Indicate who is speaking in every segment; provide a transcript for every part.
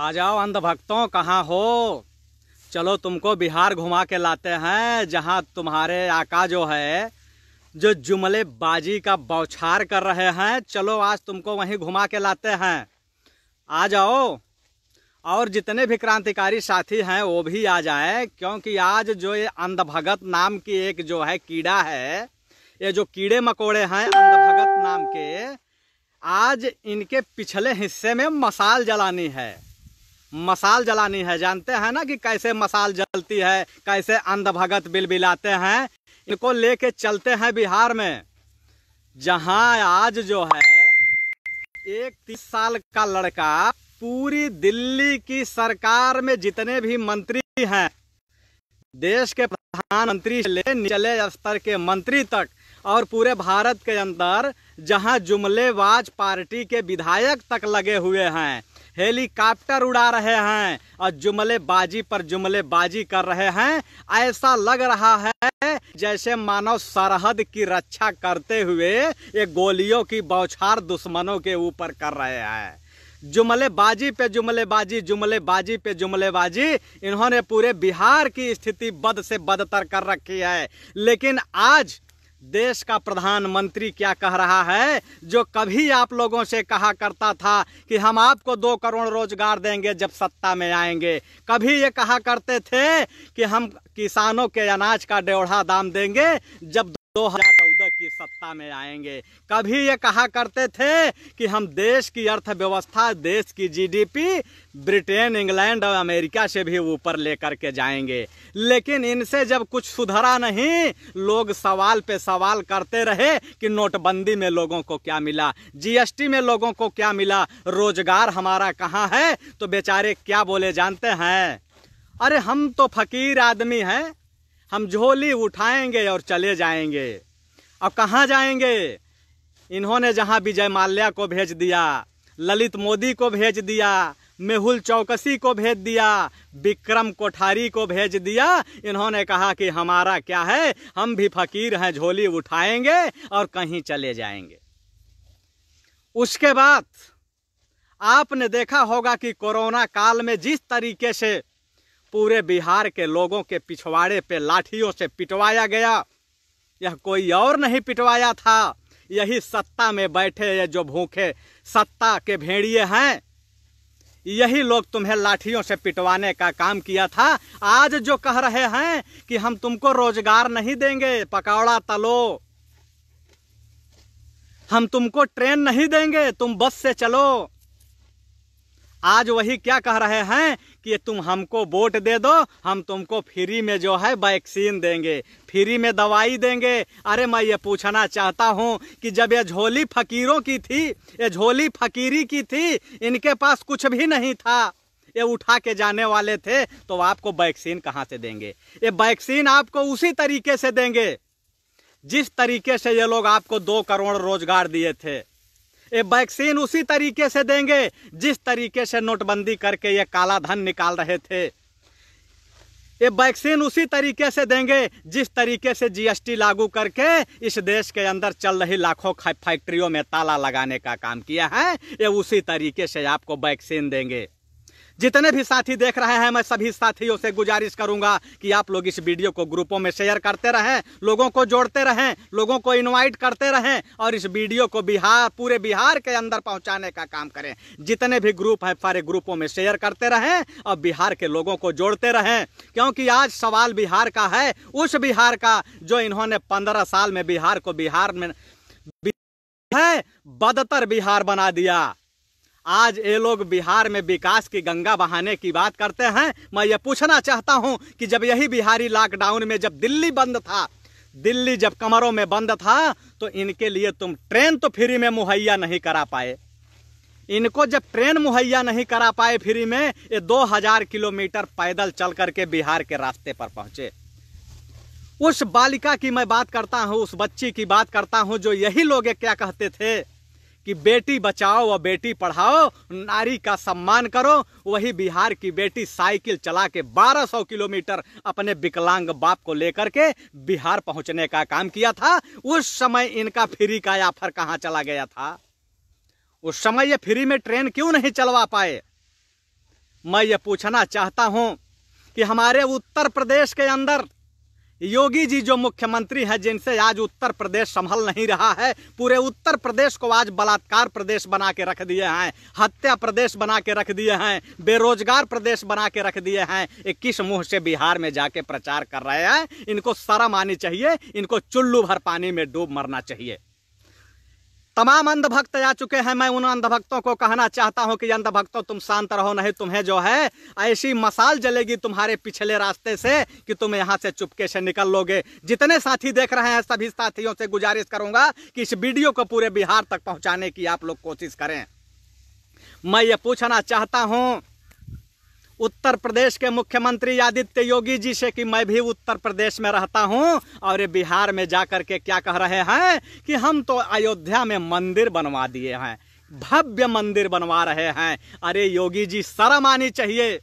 Speaker 1: आ जाओ अंधभक्तों कहाँ हो चलो तुमको बिहार घुमा के लाते हैं जहाँ तुम्हारे आका जो है जो जुमलेबाजी का बौछार कर रहे हैं चलो आज तुमको वहीं घुमा के लाते हैं आ जाओ और जितने भी क्रांतिकारी साथी हैं वो भी आ जाए क्योंकि आज जो ये अंधभगत नाम की एक जो है कीड़ा है ये जो कीड़े मकोड़े हैं अंधभगत नाम के आज इनके पिछले हिस्से में मसाल जलानी है मसाल जलानी है जानते हैं ना कि कैसे मसाल जलती है कैसे अंधभगत बिलबिलाते हैं इनको लेके चलते हैं बिहार में जहां आज जो है एक तीस साल का लड़का पूरी दिल्ली की सरकार में जितने भी मंत्री हैं देश के प्रधानमंत्री से निचले स्तर के मंत्री तक और पूरे भारत के अंदर जहां जुमलेबाज पार्टी के विधायक तक लगे हुए हैं हेलीकॉप्टर उड़ा रहे हैं और जुमलेबाजी पर जुमलेबाजी कर रहे हैं ऐसा लग रहा है जैसे मानव सरहद की रक्षा करते हुए ये गोलियों की बौछार दुश्मनों के ऊपर कर रहे हैं जुमलेबाजी पे जुमलेबाजी जुमलेबाजी पे जुमलेबाजी इन्होंने पूरे बिहार की स्थिति बद से बदतर कर रखी है लेकिन आज देश का प्रधानमंत्री क्या कह रहा है जो कभी आप लोगों से कहा करता था कि हम आपको दो करोड़ रोजगार देंगे जब सत्ता में आएंगे कभी ये कहा करते थे कि हम किसानों के अनाज का डेढ़ा दाम देंगे जब दो हजार सत्ता में आएंगे कभी ये कहा करते थे कि हम देश की अर्थव्यवस्था देश की जीडीपी ब्रिटेन इंग्लैंड और अमेरिका से भी ऊपर लेकर के जाएंगे लेकिन इनसे जब कुछ सुधरा नहीं लोग सवाल पे सवाल करते रहे कि नोटबंदी में लोगों को क्या मिला जीएसटी में लोगों को क्या मिला रोजगार हमारा कहाँ है तो बेचारे क्या बोले जानते हैं अरे हम तो फकीर आदमी हैं हम झोली उठाएंगे और चले जाएंगे और कहाँ जाएंगे इन्होंने जहाँ विजय माल्या को भेज दिया ललित मोदी को भेज दिया मेहुल चौकसी को भेज दिया विक्रम कोठारी को भेज दिया इन्होंने कहा कि हमारा क्या है हम भी फकीर हैं झोली उठाएंगे और कहीं चले जाएंगे उसके बाद आपने देखा होगा कि कोरोना काल में जिस तरीके से पूरे बिहार के लोगों के पिछवाड़े पे लाठियों से पिटवाया गया यह कोई और नहीं पिटवाया था यही सत्ता में बैठे ये जो भूखे सत्ता के भेड़िए हैं यही लोग तुम्हें लाठियों से पिटवाने का काम किया था आज जो कह रहे हैं कि हम तुमको रोजगार नहीं देंगे पकौड़ा तलो हम तुमको ट्रेन नहीं देंगे तुम बस से चलो आज वही क्या कह रहे हैं कि तुम हमको वोट दे दो हम तुमको फ्री में जो है वैक्सीन देंगे फ्री में दवाई देंगे अरे मैं ये पूछना चाहता हूँ कि जब ये झोली फकीरों की थी ये झोली फकीरी की थी इनके पास कुछ भी नहीं था ये उठा के जाने वाले थे तो आपको वैक्सीन कहाँ से देंगे ये वैक्सीन आपको उसी तरीके से देंगे जिस तरीके से ये लोग आपको दो करोड़ रोजगार दिए थे ये वैक्सीन उसी तरीके से देंगे जिस तरीके से नोटबंदी करके ये काला धन निकाल रहे थे ये वैक्सीन उसी तरीके से देंगे जिस तरीके से जीएसटी लागू करके इस देश के अंदर चल रही लाखों फैक्ट्रियों में ताला लगाने का काम किया है ये उसी तरीके से आपको वैक्सीन देंगे जितने भी साथी देख रहे हैं मैं सभी साथियों से गुजारिश करूंगा कि आप लोग इस वीडियो को ग्रुपों में शेयर करते रहें लोगों को जोड़ते रहें लोगों को इन्वाइट करते रहें और इस वीडियो को बिहार पूरे बिहार के अंदर पहुंचाने का काम करें जितने भी ग्रुप हैं सारे ग्रुपों में शेयर करते रहें और बिहार के लोगों को जोड़ते रहें क्योंकि आज सवाल बिहार का है उस बिहार का जो इन्होंने पंद्रह साल में बिहार को बिहार में है बदतर बिहार बना दिया आज ये लोग बिहार में विकास की गंगा बहाने की बात करते हैं मैं ये पूछना चाहता हूं कि जब यही बिहारी लॉकडाउन में जब दिल्ली बंद था दिल्ली जब कमरों में बंद था तो इनके लिए तुम ट्रेन तो फ्री में मुहैया नहीं करा पाए इनको जब ट्रेन मुहैया नहीं करा पाए फ्री में ये 2000 किलोमीटर पैदल चल करके बिहार के रास्ते पर पहुंचे उस बालिका की मैं बात करता हूं उस बच्ची की बात करता हूँ जो यही लोग क्या कहते थे कि बेटी बचाओ व बेटी पढ़ाओ नारी का सम्मान करो वही बिहार की बेटी साइकिल चला के 1200 किलोमीटर अपने विकलांग बाप को लेकर के बिहार पहुंचने का काम किया था उस समय इनका फ्री का ऑफर कहाँ चला गया था उस समय ये फ्री में ट्रेन क्यों नहीं चलवा पाए मैं ये पूछना चाहता हूँ कि हमारे उत्तर प्रदेश के अंदर योगी जी जो मुख्यमंत्री हैं जिनसे आज उत्तर प्रदेश संभल नहीं रहा है पूरे उत्तर प्रदेश को आज बलात्कार प्रदेश बना के रख दिए हैं हत्या प्रदेश बना के रख दिए हैं बेरोजगार प्रदेश बना के रख दिए हैं इक्कीस मुंह से बिहार में जाके प्रचार कर रहे हैं इनको शरम आनी चाहिए इनको चुल्लू भर पानी में डूब मरना चाहिए तमाम अंधभक्त आ चुके हैं मैं उन अंधभक्तों को कहना चाहता हूं कि अंधभक्तों तुम शांत रहो नहीं तुम्हें जो है ऐसी मसाल जलेगी तुम्हारे पिछले रास्ते से कि तुम यहां से चुपके से निकल लोगे जितने साथी देख रहे हैं सभी साथियों से गुजारिश करूंगा कि इस वीडियो को पूरे बिहार तक पहुंचाने की आप लोग कोशिश करें मैं ये पूछना चाहता हूँ उत्तर प्रदेश के मुख्यमंत्री आदित्य योगी जी से कि मैं भी उत्तर प्रदेश में रहता हूँ और ये बिहार में जा कर के क्या कह रहे हैं कि हम तो अयोध्या में मंदिर बनवा दिए हैं भव्य मंदिर बनवा रहे हैं अरे योगी जी शर्म आनी चाहिए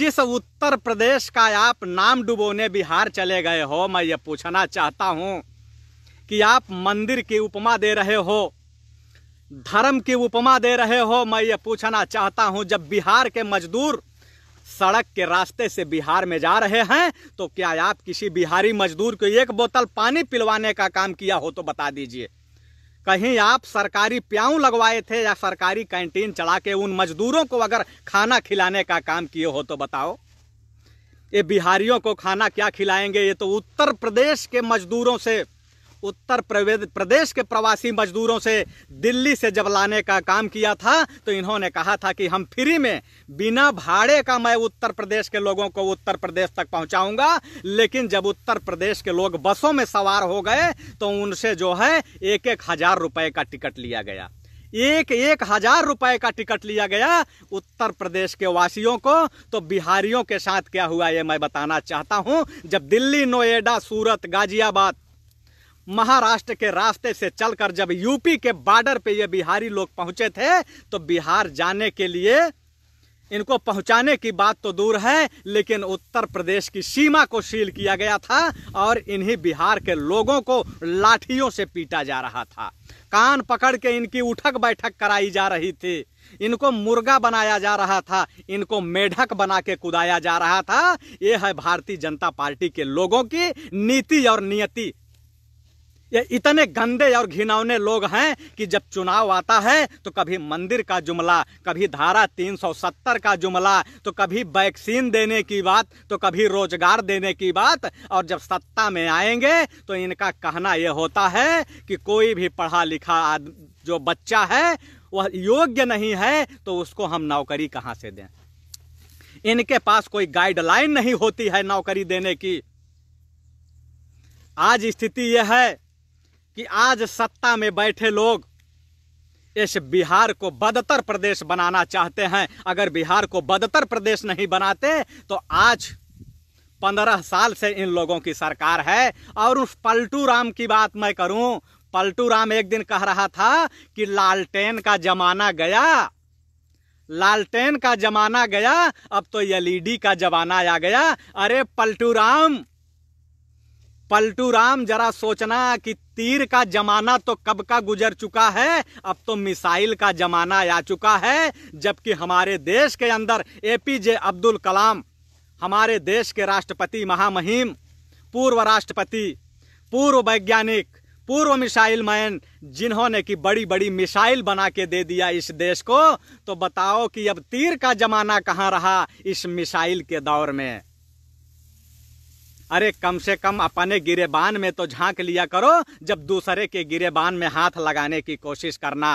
Speaker 1: जिस उत्तर प्रदेश का आप नाम डुबोने बिहार चले गए हो मैं ये पूछना चाहता हूँ कि आप मंदिर की उपमा दे रहे हो धर्म की उपमा दे रहे हो मैं ये पूछना चाहता हूं जब बिहार के मजदूर सड़क के रास्ते से बिहार में जा रहे हैं तो क्या आप किसी बिहारी मजदूर को एक बोतल पानी पिलवाने का काम किया हो तो बता दीजिए कहीं आप सरकारी प्याऊ लगवाए थे या सरकारी कैंटीन चला के उन मजदूरों को अगर खाना खिलाने का काम किए हो तो बताओ ये बिहारियों को खाना क्या खिलाएंगे ये तो उत्तर प्रदेश के मजदूरों से उत्तर प्रदेश के प्रवासी मजदूरों से दिल्ली से जब लाने का काम किया था तो इन्होंने कहा था कि हम फ्री में बिना भाड़े का मैं उत्तर प्रदेश के लोगों को उत्तर प्रदेश तक पहुंचाऊंगा लेकिन जब उत्तर प्रदेश के लोग बसों में सवार हो गए तो उनसे जो है एक एक हजार रुपये का टिकट लिया गया एक एक हजार रुपए का टिकट लिया गया उत्तर प्रदेश के वासियों को तो बिहारियों के साथ क्या हुआ ये मैं बताना चाहता हूं जब दिल्ली नोएडा सूरत गाजियाबाद महाराष्ट्र के रास्ते से चलकर जब यूपी के बॉर्डर पे ये बिहारी लोग पहुंचे थे तो बिहार जाने के लिए इनको पहुंचाने की बात तो दूर है लेकिन उत्तर प्रदेश की सीमा को सील किया गया था और इन्हीं बिहार के लोगों को लाठियों से पीटा जा रहा था कान पकड़ के इनकी उठक बैठक कराई जा रही थी इनको मुर्गा बनाया जा रहा था इनको मेढक बना के कुदाया जा रहा था ये है भारतीय जनता पार्टी के लोगों की नीति और नियति ये इतने गंदे और घिनौने लोग हैं कि जब चुनाव आता है तो कभी मंदिर का जुमला कभी धारा 370 का जुमला तो कभी वैक्सीन देने की बात तो कभी रोजगार देने की बात और जब सत्ता में आएंगे तो इनका कहना यह होता है कि कोई भी पढ़ा लिखा जो बच्चा है वह योग्य नहीं है तो उसको हम नौकरी कहाँ से दें इनके पास कोई गाइडलाइन नहीं होती है नौकरी देने की आज स्थिति यह है कि आज सत्ता में बैठे लोग इस बिहार को बदतर प्रदेश बनाना चाहते हैं अगर बिहार को बदतर प्रदेश नहीं बनाते तो आज पंद्रह साल से इन लोगों की सरकार है और उस पलटू राम की बात मैं करूं पलटू राम एक दिन कह रहा था कि लालटेन का जमाना गया लालटेन का जमाना गया अब तो एलईडी का जमाना आ गया अरे पलटू राम पलटू राम जरा सोचना कि तीर का जमाना तो कब का गुजर चुका है अब तो मिसाइल का जमाना आ चुका है जबकि हमारे देश के अंदर एपीजे अब्दुल कलाम हमारे देश के राष्ट्रपति महामहिम पूर्व राष्ट्रपति पूर्व वैज्ञानिक पूर्व मिसाइल मैन जिन्होंने कि बड़ी बड़ी मिसाइल बना के दे दिया इस देश को तो बताओ कि अब तीर का जमाना कहाँ रहा इस मिसाइल के दौर में अरे कम से कम अपने गिरेबान में तो झांक लिया करो जब दूसरे के गिरेबान में हाथ लगाने की कोशिश करना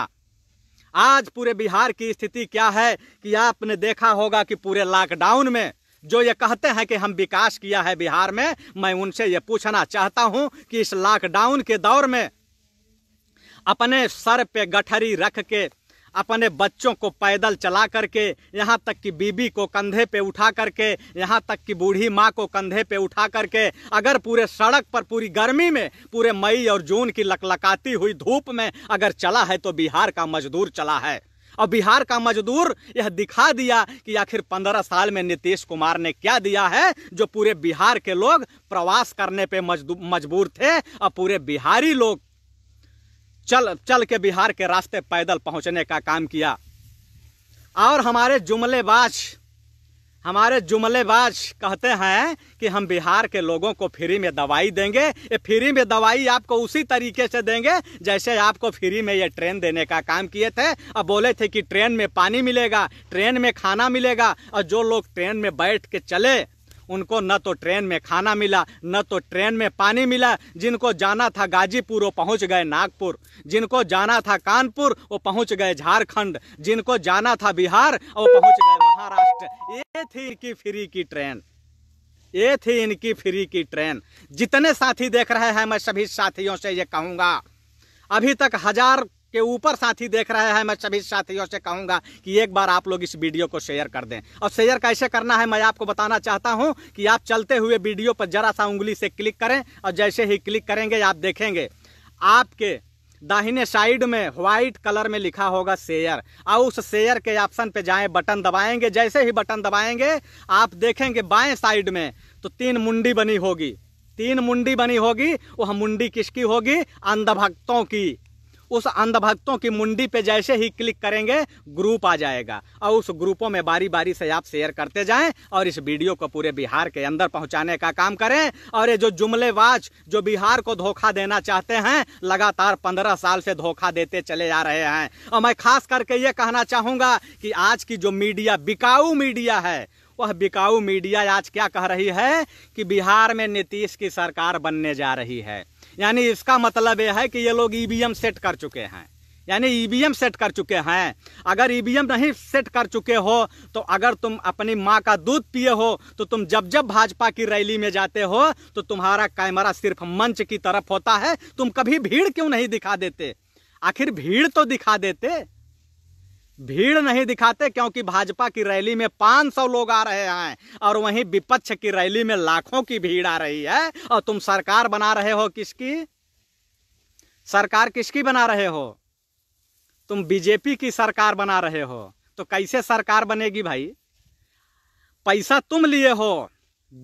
Speaker 1: आज पूरे बिहार की स्थिति क्या है कि आपने देखा होगा कि पूरे लॉकडाउन में जो ये कहते हैं कि हम विकास किया है बिहार में मैं उनसे ये पूछना चाहता हूं कि इस लॉकडाउन के दौर में अपने सर पे गठरी रख के अपने बच्चों को पैदल चला करके यहाँ तक कि बीबी को कंधे पे उठा करके यहाँ तक कि बूढ़ी माँ को कंधे पे उठा करके अगर पूरे सड़क पर पूरी गर्मी में पूरे मई और जून की लकलकाती हुई धूप में अगर चला है तो बिहार का मजदूर चला है और बिहार का मजदूर यह दिखा दिया कि आखिर पंद्रह साल में नीतीश कुमार ने क्या दिया है जो पूरे बिहार के लोग प्रवास करने पे मजबूर थे और पूरे बिहारी लोग चल चल के बिहार के रास्ते पैदल पहुंचने का काम किया और हमारे जुमलेबाज हमारे जुमलेबाज कहते हैं कि हम बिहार के लोगों को फ्री में दवाई देंगे ये फ्री में दवाई आपको उसी तरीके से देंगे जैसे आपको फ्री में ये ट्रेन देने का काम किए थे और बोले थे कि ट्रेन में पानी मिलेगा ट्रेन में खाना मिलेगा और जो लोग ट्रेन में बैठ के चले उनको न तो ट्रेन में खाना मिला न तो ट्रेन में पानी मिला जिनको जाना था गाजीपुर वो पहुंच गए नागपुर जिनको जाना था कानपुर वो पहुंच गए झारखंड जिनको जाना था बिहार वो पहुंच गए महाराष्ट्र ये थी इनकी फ्री की ट्रेन ये थी इनकी फ्री की ट्रेन जितने साथी देख रहे हैं मैं सभी साथियों से ये कहूँगा अभी तक हजार के ऊपर साथी देख रहे हैं मैं सभी साथियों से कहूंगा कि एक बार आप लोग इस वीडियो को शेयर कर दें और शेयर कैसे करना है मैं आपको बताना चाहता हूं कि आप चलते हुए वीडियो पर ज़रा सा उंगली से क्लिक करें और जैसे ही क्लिक करेंगे आप देखेंगे आपके दाहिने साइड में व्हाइट कलर में लिखा होगा शेयर और उस शेयर के ऑप्शन पे जाएं बटन दबाएंगे जैसे ही बटन दबाएंगे आप देखेंगे बाएं साइड में तो तीन मुंडी बनी होगी तीन मुंडी बनी होगी वह मुंडी किसकी होगी अंधभक्तों की उस अंधभक्तों की मुंडी पे जैसे ही क्लिक करेंगे ग्रुप आ जाएगा और उस ग्रुपों में बारी बारी से आप शेयर करते जाएं और इस वीडियो को पूरे बिहार के अंदर पहुंचाने का काम करें और ये जो जुमलेबाज जो बिहार को धोखा देना चाहते हैं लगातार पंद्रह साल से धोखा देते चले जा रहे हैं और मैं खास करके ये कहना चाहूँगा कि आज की जो मीडिया बिकाऊ मीडिया है वह बिकाऊ मीडिया आज क्या कह रही है कि बिहार में नीतीश की सरकार बनने जा रही है यानी इसका मतलब यह है कि ये लोग ईवीएम e सेट कर चुके हैं यानी ईवीएम e सेट कर चुके हैं अगर ईवीएम e नहीं सेट कर चुके हो तो अगर तुम अपनी माँ का दूध पिए हो तो तुम जब जब भाजपा की रैली में जाते हो तो तुम्हारा कैमरा सिर्फ मंच की तरफ होता है तुम कभी भीड़ क्यों नहीं दिखा देते आखिर भीड़ तो दिखा देते भीड़ नहीं दिखाते क्योंकि भाजपा की रैली में 500 लोग आ रहे हैं और वहीं विपक्ष की रैली में लाखों की भीड़ आ रही है और तुम सरकार बना रहे हो किसकी सरकार किसकी बना रहे हो तुम बीजेपी की सरकार बना रहे हो तो कैसे सरकार बनेगी भाई पैसा तुम लिए हो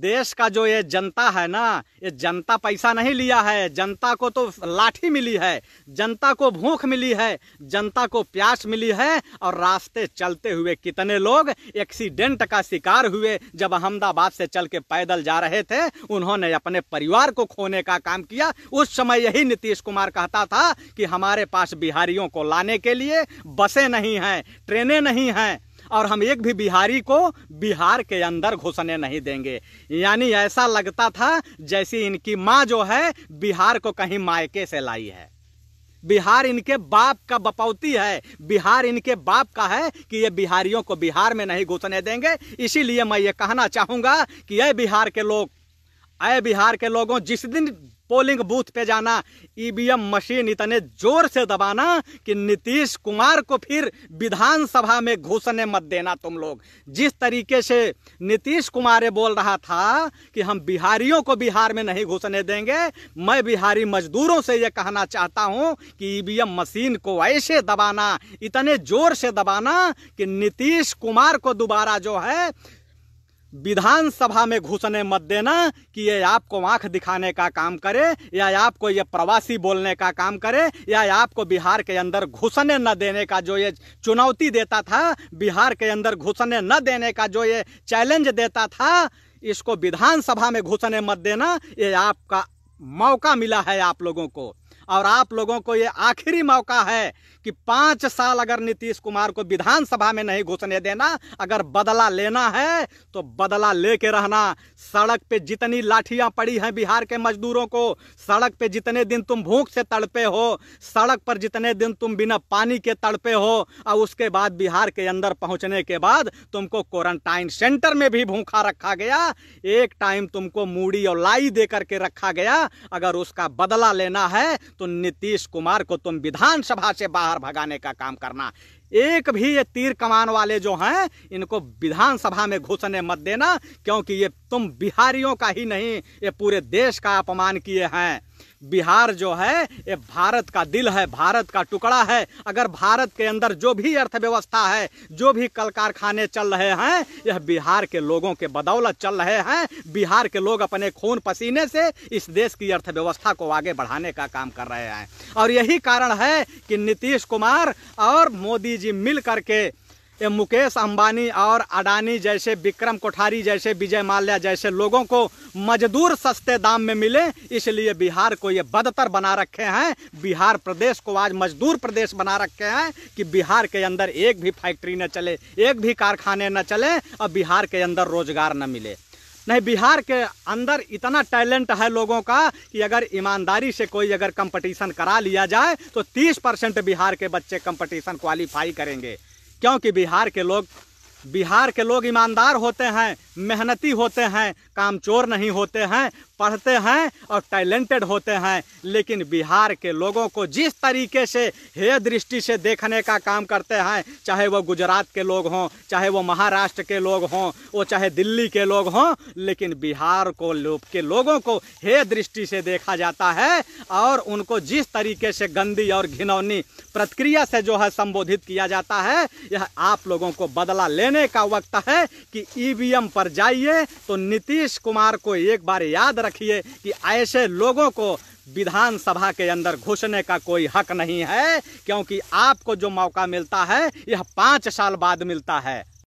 Speaker 1: देश का जो ये जनता है ना ये जनता पैसा नहीं लिया है जनता को तो लाठी मिली है जनता को भूख मिली है जनता को प्यास मिली है और रास्ते चलते हुए कितने लोग एक्सीडेंट का शिकार हुए जब अहमदाबाद से चल के पैदल जा रहे थे उन्होंने अपने परिवार को खोने का काम किया उस समय यही नीतीश कुमार कहता था कि हमारे पास बिहारियों को लाने के लिए बसें नहीं हैं ट्रेनें नहीं हैं और हम एक भी बिहारी को बिहार के अंदर घुसने नहीं देंगे यानी ऐसा लगता था जैसे इनकी माँ जो है बिहार को कहीं मायके से लाई है बिहार इनके बाप का बपौती है बिहार इनके बाप का है कि ये बिहारियों को बिहार में नहीं घुसने देंगे इसीलिए मैं ये कहना चाहूँगा कि ये बिहार के लोग आए बिहार के लोगों जिस दिन पोलिंग बूथ पे जाना ईवीएम e मशीन इतने जोर से दबाना कि नीतीश कुमार को फिर विधानसभा में घुसने मत देना तुम लोग जिस तरीके से नीतीश कुमार बोल रहा था कि हम बिहारियों को बिहार में नहीं घुसने देंगे मैं बिहारी मजदूरों से यह कहना चाहता हूं कि ईवीएम e मशीन को ऐसे दबाना इतने जोर से दबाना कि नीतीश कुमार को दोबारा जो है विधानसभा में घुसने मत देना कि ये आपको आंख दिखाने का काम करे या आपको ये प्रवासी बोलने का काम करे या आपको बिहार के अंदर घुसने न देने का जो ये चुनौती देता था बिहार के अंदर घुसने न देने का जो ये चैलेंज देता था इसको विधानसभा में घुसने मत देना ये आपका मौका मिला है आप लोगों को और आप लोगों को ये आखिरी मौका है कि पाँच साल अगर नीतीश कुमार को विधानसभा में नहीं घुसने देना अगर बदला लेना है तो बदला लेके रहना सड़क पे जितनी लाठियां पड़ी हैं बिहार के मजदूरों को सड़क पे जितने दिन तुम भूख से तड़पे हो सड़क पर जितने दिन तुम बिना पानी के तड़पे हो और उसके बाद बिहार के अंदर पहुंचने के बाद तुमको क्वारंटाइन सेंटर में भी भूखा रखा गया एक टाइम तुमको मूड़ी और लाई दे करके रखा गया अगर उसका बदला लेना है तो नीतीश कुमार को तुम विधानसभा से बाहर भगाने का काम करना एक भी ये तीर कमान वाले जो हैं इनको विधानसभा में घुसने मत देना क्योंकि ये तुम बिहारियों का ही नहीं ये पूरे देश का अपमान किए हैं बिहार जो है ये भारत का दिल है भारत का टुकड़ा है अगर भारत के अंदर जो भी अर्थव्यवस्था है जो भी कल कारखाने चल रहे हैं यह बिहार के लोगों के बदौलत चल रहे हैं बिहार के लोग अपने खून पसीने से इस देश की अर्थव्यवस्था को आगे बढ़ाने का काम कर रहे हैं और यही कारण है कि नीतीश कुमार और मोदी जी मिल करके ये मुकेश अंबानी और अडानी जैसे विक्रम कोठारी जैसे विजय माल्या जैसे लोगों को मजदूर सस्ते दाम में मिले इसलिए बिहार को ये बदतर बना रखे हैं बिहार प्रदेश को आज मजदूर प्रदेश बना रखे हैं कि बिहार के अंदर एक भी फैक्ट्री न चले एक भी कारखाने न चले और बिहार के अंदर रोजगार न मिले नहीं बिहार के अंदर इतना टैलेंट है लोगों का कि अगर ईमानदारी से कोई अगर कंपटीशन करा लिया जाए तो 30 परसेंट बिहार के बच्चे कंपटीशन क्वालिफाई करेंगे क्योंकि बिहार के लोग बिहार के लोग ईमानदार होते हैं मेहनती होते हैं कामचोर नहीं होते हैं पढ़ते हैं और टैलेंटेड होते हैं लेकिन बिहार के लोगों को जिस तरीके से हे दृष्टि से देखने का काम करते हैं चाहे वो गुजरात के लोग हों चाहे वो महाराष्ट्र के लोग हों वो चाहे दिल्ली के लोग हों लेकिन बिहार को के लोगों को हे दृष्टि से देखा जाता है और उनको जिस तरीके से गंदी और घिनौनी प्रतिक्रिया से जो है संबोधित किया जाता है यह आप लोगों को बदला लेने का वक्त है कि ई पर जाइए तो नीतीश कुमार को एक बार याद रखिए कि ऐसे लोगों को विधानसभा के अंदर घुसने का कोई हक नहीं है क्योंकि आपको जो मौका मिलता है यह पाँच साल बाद मिलता है